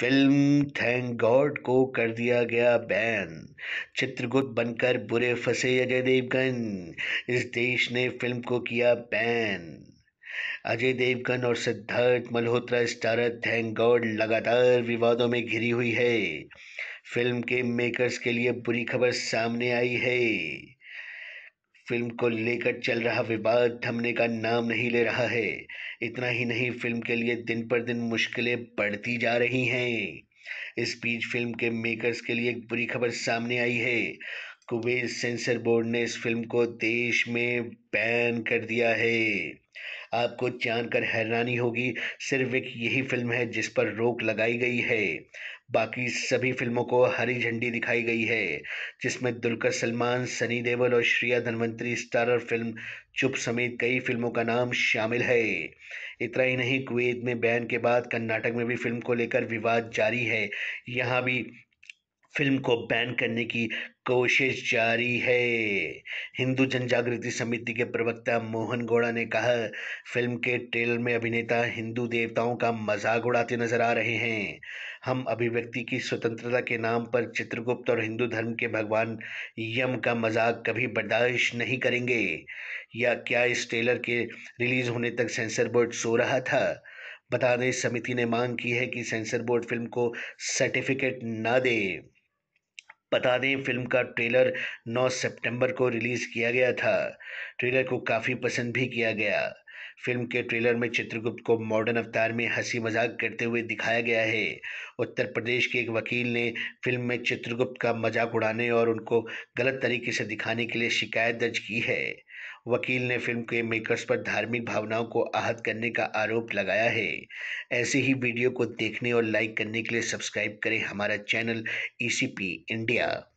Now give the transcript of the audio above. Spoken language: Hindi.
फिल्म थैंक गॉड को कर दिया गया बैन चित्रगुप्त बनकर बुरे फंसे अजय देवगन इस देश ने फिल्म को किया बैन अजय देवगन और Siddharth Malhotra starrer Thank God लगातार विवादों में घिरी हुई है फिल्म के मेकर्स के लिए बुरी खबर सामने आई है फिल्म को लेकर चल रहा विवाद थमने का नाम नहीं ले रहा है इतना ही नहीं फिल्म के लिए दिन पर दिन मुश्किलें बढ़ती जा रही हैं इस बीच फिल्म के मेकर्स के लिए एक बुरी खबर सामने आई है कुवैत सेंसर बोर्ड ने इस फिल्म को देश में बैन कर दिया है आपको जानकर हैरानी होगी सिर्फ एक यही फिल्म है जिस पर रोक लगाई गई है बाकी सभी फिल्मों को हरी झंडी दिखाई गई है जिसमें दुलकर सलमान सनी देवल और श्रिया धनवंतरी स्टारर फिल्म चुप समेत कई फिल्मों का नाम शामिल है इतना ही नहीं कुवैत में बैन के बाद कर्नाटक में भी फिल्म को लेकर विवाद जारी है यहाँ भी फिल्म को बैन करने की कोशिश जारी है हिंदू जनजागृति समिति के प्रवक्ता मोहन गौड़ा ने कहा फिल्म के ट्रेलर में अभिनेता हिंदू देवताओं का मजाक उड़ाते नजर आ रहे हैं हम अभिव्यक्ति की स्वतंत्रता के नाम पर चित्रगुप्त और हिंदू धर्म के भगवान यम का मजाक कभी बर्दाश्त नहीं करेंगे या क्या इस ट्रेलर के रिलीज होने तक सेंसर बोर्ड सो रहा था बता दें समिति ने मांग की है कि सेंसर बोर्ड फिल्म को सर्टिफिकेट ना दे बता दें फिल्म का ट्रेलर 9 सितंबर को रिलीज किया गया था ट्रेलर को काफ़ी पसंद भी किया गया फिल्म के ट्रेलर में चित्रगुप्त को मॉडर्न अवतार में हंसी मजाक करते हुए दिखाया गया है उत्तर प्रदेश के एक वकील ने फिल्म में चित्रगुप्त का मजाक उड़ाने और उनको गलत तरीके से दिखाने के लिए शिकायत दर्ज की है वकील ने फिल्म के मेकर्स पर धार्मिक भावनाओं को आहत करने का आरोप लगाया है ऐसे ही वीडियो को देखने और लाइक करने के लिए सब्सक्राइब करें हमारा चैनल ई e इंडिया